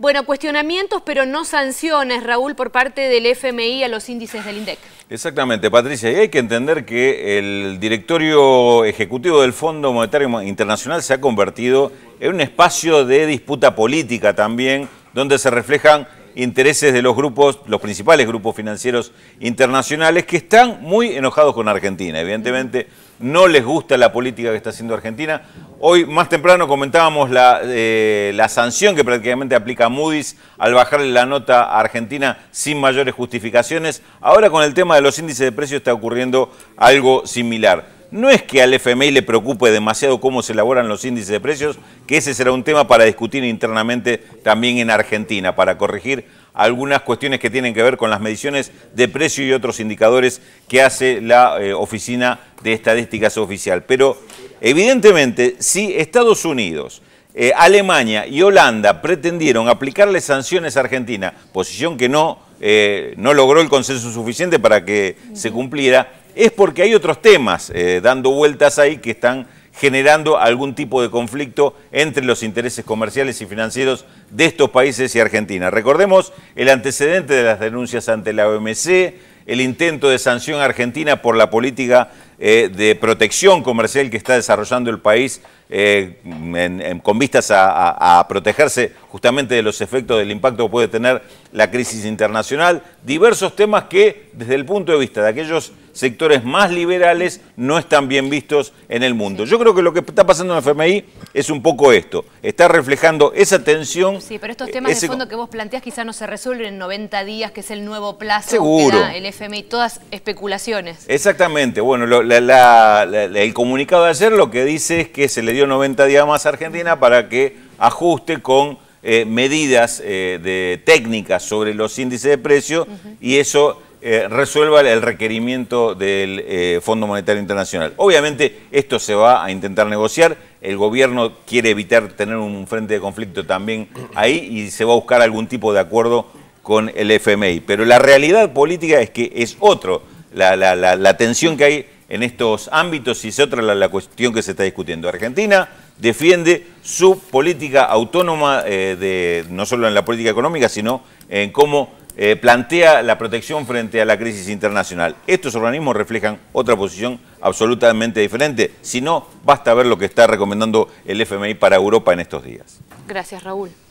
Bueno, cuestionamientos pero no sanciones, Raúl, por parte del FMI a los índices del INDEC. Exactamente, Patricia, y hay que entender que el directorio ejecutivo del Fondo Monetario Internacional se ha convertido en un espacio de disputa política también, donde se reflejan intereses de los grupos, los principales grupos financieros internacionales que están muy enojados con Argentina. Evidentemente no les gusta la política que está haciendo Argentina. Hoy más temprano comentábamos la, eh, sanción que prácticamente aplica Moody's al bajarle la nota a Argentina sin mayores justificaciones. Ahora con el tema de los índices de precios está ocurriendo algo similar no es que al FMI le preocupe demasiado cómo se elaboran los índices de precios, que ese será un tema para discutir internamente también en Argentina, para corregir algunas cuestiones que tienen que ver con las mediciones de precio y otros indicadores que hace la eh, Oficina de Estadísticas Oficial. Pero evidentemente, si Estados Unidos, eh, Alemania y Holanda pretendieron aplicarle sanciones a Argentina, posición que no, eh, no logró el consenso suficiente para que se cumpliera, es porque hay otros temas eh, dando vueltas ahí que están generando algún tipo de conflicto entre los intereses comerciales y financieros de estos países y Argentina. Recordemos el antecedente de las denuncias ante la OMC, el intento de sanción a Argentina por la política eh, de protección comercial que está desarrollando el país eh, con vistas a, protegerse justamente de los efectos del impacto que puede tener la crisis internacional, diversos temas que desde el punto de vista de aquellos sectores más liberales no están bien vistos en el mundo. Yo creo que lo que está pasando en el FMI es un poco esto, está reflejando esa tensión. Sí, pero estos temas de fondo que vos planteás quizá no se resuelven en 90 días, que es el nuevo plazo Seguro. el FMI, todas especulaciones. Exactamente, bueno, el comunicado de ayer lo que dice es que se le dio 90 días más a Argentina para que ajuste con... Eh, medidas eh, de técnicas sobre los índices de precio y eso eh, resuelva el requerimiento del eh, Fondo Monetario Internacional. Obviamente esto se va a intentar negociar, el gobierno quiere evitar tener un frente de conflicto también ahí y se va a buscar algún tipo de acuerdo con el FMI. Pero la realidad política es que es otro, la, tensión que hay en estos ámbitos y es otra la, cuestión que se está discutiendo. Argentina defiende su política autónoma eh, de, no solo en la política económica, sino en cómo eh, plantea la protección frente a la crisis internacional. Estos organismos reflejan otra posición absolutamente diferente. Si no, basta ver lo que está recomendando el FMI para Europa en estos días. Gracias, Raúl.